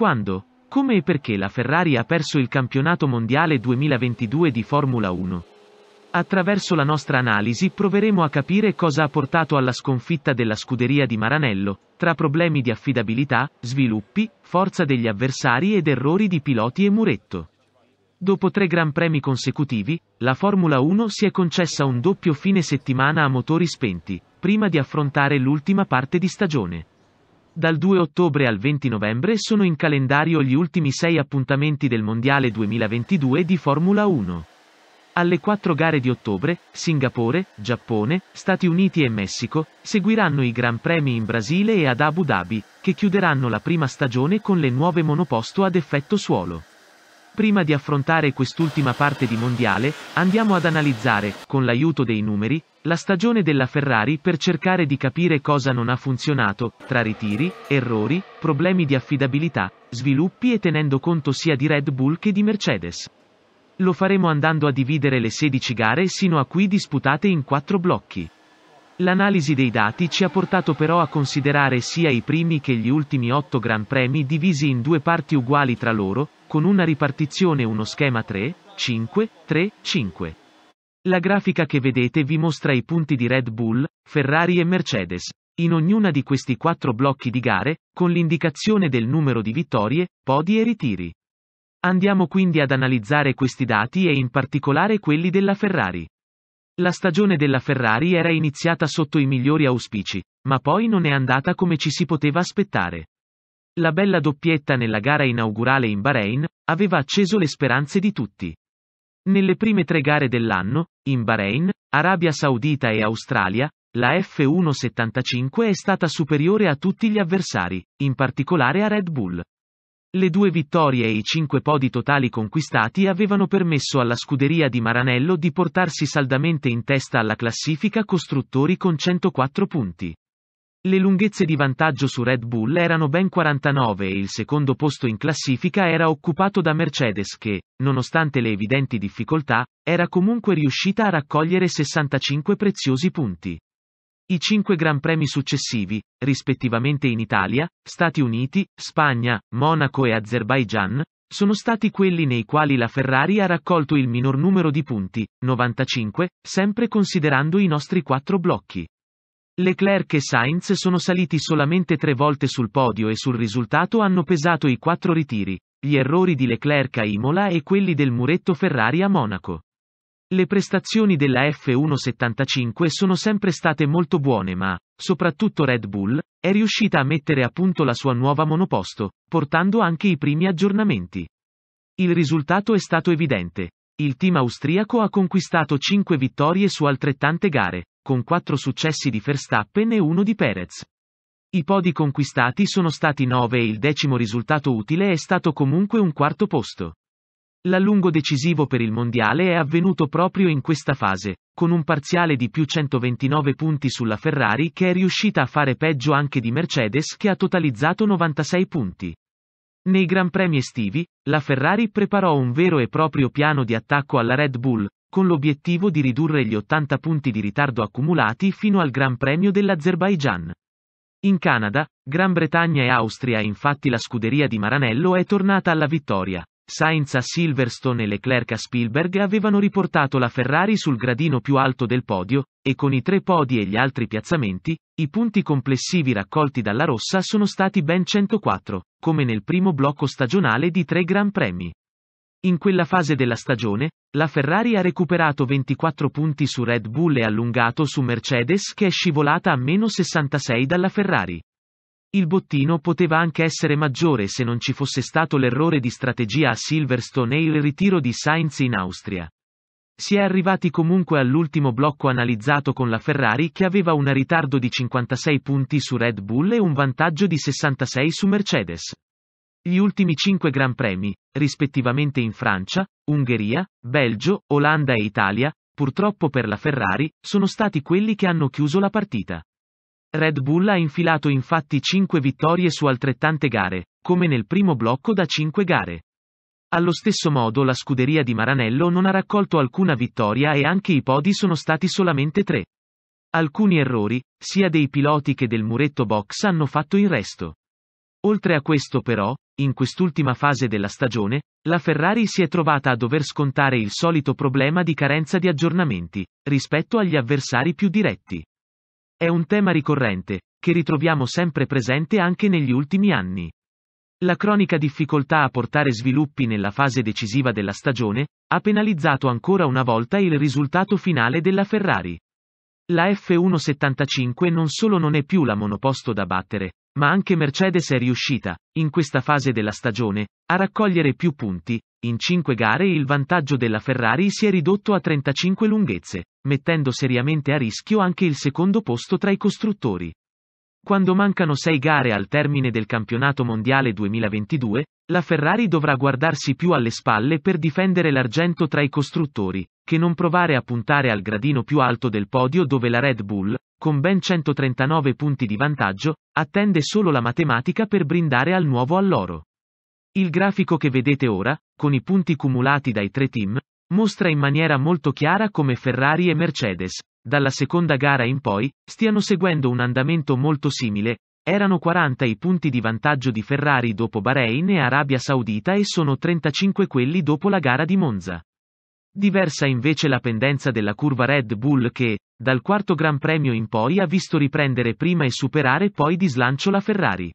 Quando, come e perché la Ferrari ha perso il campionato mondiale 2022 di Formula 1? Attraverso la nostra analisi proveremo a capire cosa ha portato alla sconfitta della scuderia di Maranello, tra problemi di affidabilità, sviluppi, forza degli avversari ed errori di piloti e muretto. Dopo tre Gran Premi consecutivi, la Formula 1 si è concessa un doppio fine settimana a motori spenti, prima di affrontare l'ultima parte di stagione. Dal 2 ottobre al 20 novembre sono in calendario gli ultimi sei appuntamenti del Mondiale 2022 di Formula 1. Alle quattro gare di ottobre, Singapore, Giappone, Stati Uniti e Messico, seguiranno i Gran Premi in Brasile e ad Abu Dhabi, che chiuderanno la prima stagione con le nuove monoposto ad effetto suolo. Prima di affrontare quest'ultima parte di mondiale, andiamo ad analizzare, con l'aiuto dei numeri, la stagione della Ferrari per cercare di capire cosa non ha funzionato, tra ritiri, errori, problemi di affidabilità, sviluppi e tenendo conto sia di Red Bull che di Mercedes. Lo faremo andando a dividere le 16 gare sino a qui disputate in 4 blocchi. L'analisi dei dati ci ha portato però a considerare sia i primi che gli ultimi 8 Gran Premi divisi in due parti uguali tra loro, con una ripartizione uno schema 3, 5, 3, 5. La grafica che vedete vi mostra i punti di Red Bull, Ferrari e Mercedes, in ognuna di questi quattro blocchi di gare, con l'indicazione del numero di vittorie, podi e ritiri. Andiamo quindi ad analizzare questi dati e in particolare quelli della Ferrari. La stagione della Ferrari era iniziata sotto i migliori auspici, ma poi non è andata come ci si poteva aspettare. La bella doppietta nella gara inaugurale in Bahrain aveva acceso le speranze di tutti. Nelle prime tre gare dell'anno, in Bahrain, Arabia Saudita e Australia, la F175 è stata superiore a tutti gli avversari, in particolare a Red Bull. Le due vittorie e i cinque podi totali conquistati avevano permesso alla scuderia di Maranello di portarsi saldamente in testa alla classifica costruttori con 104 punti. Le lunghezze di vantaggio su Red Bull erano ben 49 e il secondo posto in classifica era occupato da Mercedes che, nonostante le evidenti difficoltà, era comunque riuscita a raccogliere 65 preziosi punti. I cinque Gran Premi successivi, rispettivamente in Italia, Stati Uniti, Spagna, Monaco e Azerbaijan, sono stati quelli nei quali la Ferrari ha raccolto il minor numero di punti, 95, sempre considerando i nostri quattro blocchi. Leclerc e Sainz sono saliti solamente tre volte sul podio e sul risultato hanno pesato i quattro ritiri, gli errori di Leclerc a Imola e quelli del muretto Ferrari a Monaco. Le prestazioni della F175 sono sempre state molto buone ma, soprattutto Red Bull, è riuscita a mettere a punto la sua nuova monoposto, portando anche i primi aggiornamenti. Il risultato è stato evidente. Il team austriaco ha conquistato 5 vittorie su altrettante gare, con quattro successi di Verstappen e uno di Perez. I podi conquistati sono stati 9 e il decimo risultato utile è stato comunque un quarto posto. L'allungo decisivo per il mondiale è avvenuto proprio in questa fase, con un parziale di più 129 punti sulla Ferrari che è riuscita a fare peggio anche di Mercedes che ha totalizzato 96 punti. Nei Gran Premi estivi, la Ferrari preparò un vero e proprio piano di attacco alla Red Bull, con l'obiettivo di ridurre gli 80 punti di ritardo accumulati fino al Gran Premio dell'Azerbaigian. In Canada, Gran Bretagna e Austria infatti la scuderia di Maranello è tornata alla vittoria. Sainz a Silverstone e Leclerc a Spielberg avevano riportato la Ferrari sul gradino più alto del podio, e con i tre podi e gli altri piazzamenti, i punti complessivi raccolti dalla rossa sono stati ben 104, come nel primo blocco stagionale di tre Gran Premi. In quella fase della stagione, la Ferrari ha recuperato 24 punti su Red Bull e allungato su Mercedes che è scivolata a meno 66 dalla Ferrari. Il bottino poteva anche essere maggiore se non ci fosse stato l'errore di strategia a Silverstone e il ritiro di Sainz in Austria. Si è arrivati comunque all'ultimo blocco analizzato con la Ferrari che aveva un ritardo di 56 punti su Red Bull e un vantaggio di 66 su Mercedes. Gli ultimi cinque Gran Premi, rispettivamente in Francia, Ungheria, Belgio, Olanda e Italia, purtroppo per la Ferrari, sono stati quelli che hanno chiuso la partita. Red Bull ha infilato infatti 5 vittorie su altrettante gare, come nel primo blocco da 5 gare. Allo stesso modo la scuderia di Maranello non ha raccolto alcuna vittoria e anche i podi sono stati solamente 3. Alcuni errori, sia dei piloti che del muretto box hanno fatto il resto. Oltre a questo però, in quest'ultima fase della stagione, la Ferrari si è trovata a dover scontare il solito problema di carenza di aggiornamenti, rispetto agli avversari più diretti. È un tema ricorrente, che ritroviamo sempre presente anche negli ultimi anni. La cronica difficoltà a portare sviluppi nella fase decisiva della stagione, ha penalizzato ancora una volta il risultato finale della Ferrari. La F175 non solo non è più la monoposto da battere, ma anche Mercedes è riuscita, in questa fase della stagione, a raccogliere più punti, in 5 gare il vantaggio della Ferrari si è ridotto a 35 lunghezze, mettendo seriamente a rischio anche il secondo posto tra i costruttori. Quando mancano 6 gare al termine del campionato mondiale 2022, la Ferrari dovrà guardarsi più alle spalle per difendere l'argento tra i costruttori, che non provare a puntare al gradino più alto del podio dove la Red Bull, con ben 139 punti di vantaggio, attende solo la matematica per brindare al nuovo alloro. Il grafico che vedete ora, con i punti cumulati dai tre team, mostra in maniera molto chiara come Ferrari e Mercedes, dalla seconda gara in poi, stiano seguendo un andamento molto simile, erano 40 i punti di vantaggio di Ferrari dopo Bahrain e Arabia Saudita e sono 35 quelli dopo la gara di Monza. Diversa invece la pendenza della curva Red Bull che, dal quarto Gran Premio in poi ha visto riprendere prima e superare poi di slancio la Ferrari.